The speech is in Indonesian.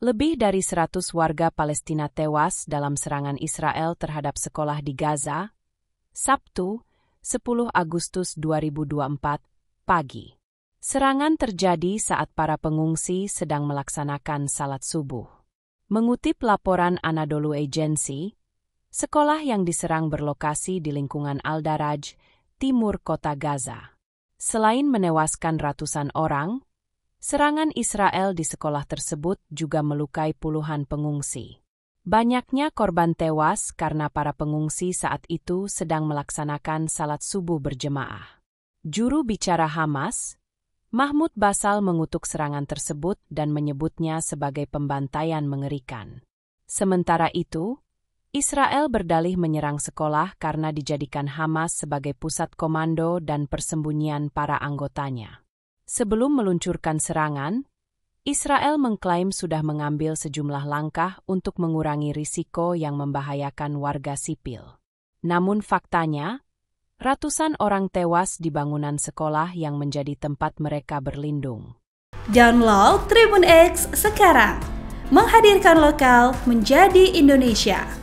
Lebih dari 100 warga Palestina tewas dalam serangan Israel terhadap sekolah di Gaza, Sabtu, 10 Agustus 2024, pagi. Serangan terjadi saat para pengungsi sedang melaksanakan salat subuh. Mengutip laporan Anadolu Agency, sekolah yang diserang berlokasi di lingkungan Al-Daraj, timur kota Gaza. Selain menewaskan ratusan orang, Serangan Israel di sekolah tersebut juga melukai puluhan pengungsi. Banyaknya korban tewas karena para pengungsi saat itu sedang melaksanakan salat subuh berjemaah. Juru bicara Hamas, Mahmud Basal mengutuk serangan tersebut dan menyebutnya sebagai pembantaian mengerikan. Sementara itu, Israel berdalih menyerang sekolah karena dijadikan Hamas sebagai pusat komando dan persembunyian para anggotanya. Sebelum meluncurkan serangan, Israel mengklaim sudah mengambil sejumlah langkah untuk mengurangi risiko yang membahayakan warga sipil. Namun faktanya, ratusan orang tewas di bangunan sekolah yang menjadi tempat mereka berlindung. Download Tribun X sekarang, menghadirkan lokal menjadi Indonesia.